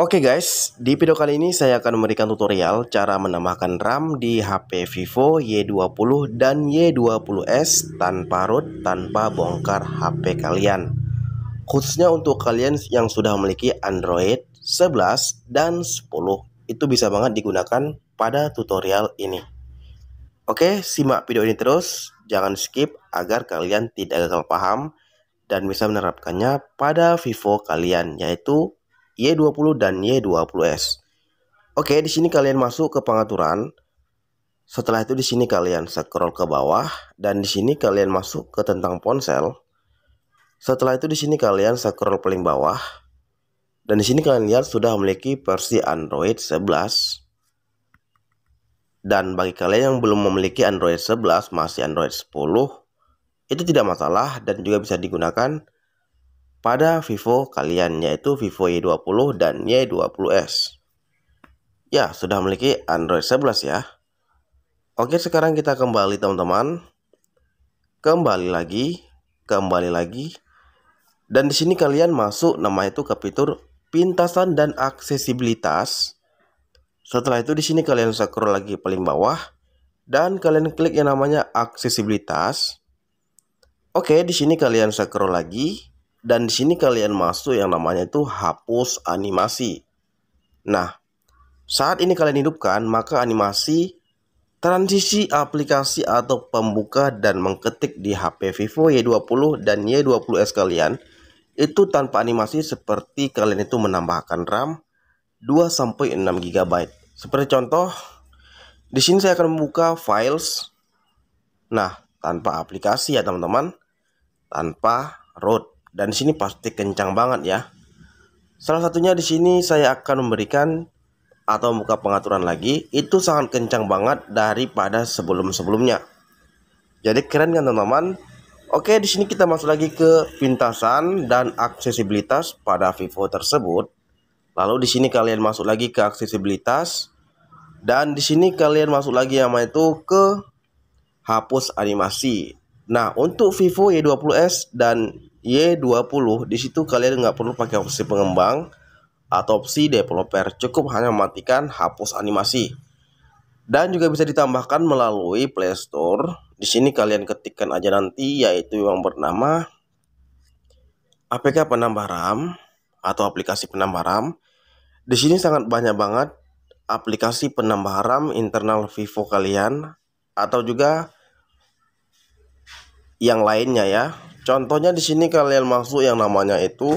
Oke okay guys, di video kali ini saya akan memberikan tutorial cara menambahkan RAM di HP Vivo Y20 dan Y20s tanpa root, tanpa bongkar HP kalian. Khususnya untuk kalian yang sudah memiliki Android 11 dan 10, itu bisa banget digunakan pada tutorial ini. Oke, okay, simak video ini terus, jangan skip agar kalian tidak gagal paham dan bisa menerapkannya pada Vivo kalian, yaitu Y20 dan Y20S. Oke, di sini kalian masuk ke pengaturan. Setelah itu di sini kalian scroll ke bawah dan di sini kalian masuk ke tentang ponsel. Setelah itu di sini kalian scroll paling bawah. Dan di sini kalian lihat sudah memiliki versi Android 11. Dan bagi kalian yang belum memiliki Android 11 masih Android 10 itu tidak masalah dan juga bisa digunakan pada Vivo kalian yaitu Vivo Y20 dan Y20s. Ya, sudah memiliki Android 11 ya. Oke, sekarang kita kembali teman-teman. Kembali lagi, kembali lagi. Dan di sini kalian masuk nama itu ke fitur pintasan dan aksesibilitas. Setelah itu di sini kalian scroll lagi paling bawah dan kalian klik yang namanya aksesibilitas. Oke, di sini kalian scroll lagi dan di sini kalian masuk yang namanya itu hapus animasi. Nah, saat ini kalian hidupkan, maka animasi transisi aplikasi atau pembuka dan mengketik di HP Vivo Y20 dan Y20S kalian itu tanpa animasi seperti kalian itu menambahkan RAM 2 sampai 6 GB. Seperti contoh, di sini saya akan membuka files. Nah, tanpa aplikasi ya teman-teman, tanpa root. Dan di sini pasti kencang banget ya. Salah satunya di sini saya akan memberikan atau buka pengaturan lagi itu sangat kencang banget daripada sebelum-sebelumnya. Jadi keren kan teman-teman? Oke, di sini kita masuk lagi ke pintasan dan aksesibilitas pada Vivo tersebut. Lalu di sini kalian masuk lagi ke aksesibilitas dan di sini kalian masuk lagi yang itu ke hapus animasi. Nah, untuk Vivo Y20s dan Y20 di situ kalian nggak perlu pakai opsi pengembang atau opsi developer cukup hanya mematikan hapus animasi dan juga bisa ditambahkan melalui Play Store di sini kalian ketikkan aja nanti yaitu yang bernama APK penambah RAM atau aplikasi penambah RAM di sini sangat banyak banget aplikasi penambah RAM internal Vivo kalian atau juga yang lainnya ya Contohnya di sini kalian masuk yang namanya itu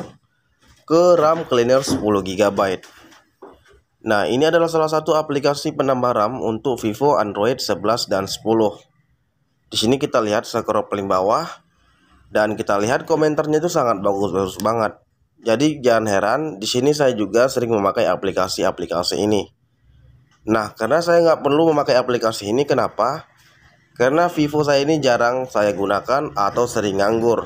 ke RAM cleaner 10 GB. Nah, ini adalah salah satu aplikasi penambah RAM untuk Vivo Android 11 dan 10. Di sini kita lihat scroll paling bawah dan kita lihat komentarnya itu sangat bagus-bagus banget. Jadi jangan heran, di sini saya juga sering memakai aplikasi-aplikasi ini. Nah, karena saya nggak perlu memakai aplikasi ini, kenapa? karena Vivo saya ini jarang saya gunakan atau sering nganggur.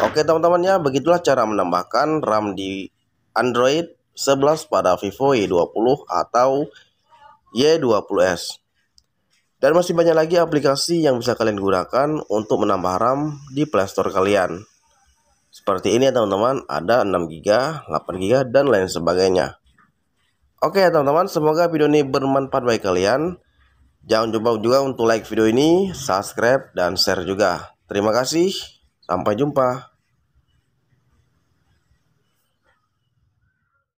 Oke teman-teman ya, begitulah cara menambahkan RAM di Android 11 pada Vivo Y20 atau Y20s. Dan masih banyak lagi aplikasi yang bisa kalian gunakan untuk menambah RAM di Playstore kalian. Seperti ini ya teman-teman, ada 6GB, 8GB, dan lain sebagainya. Oke ya teman-teman, semoga video ini bermanfaat bagi kalian. Jangan lupa juga untuk like video ini, subscribe, dan share juga. Terima kasih, sampai jumpa.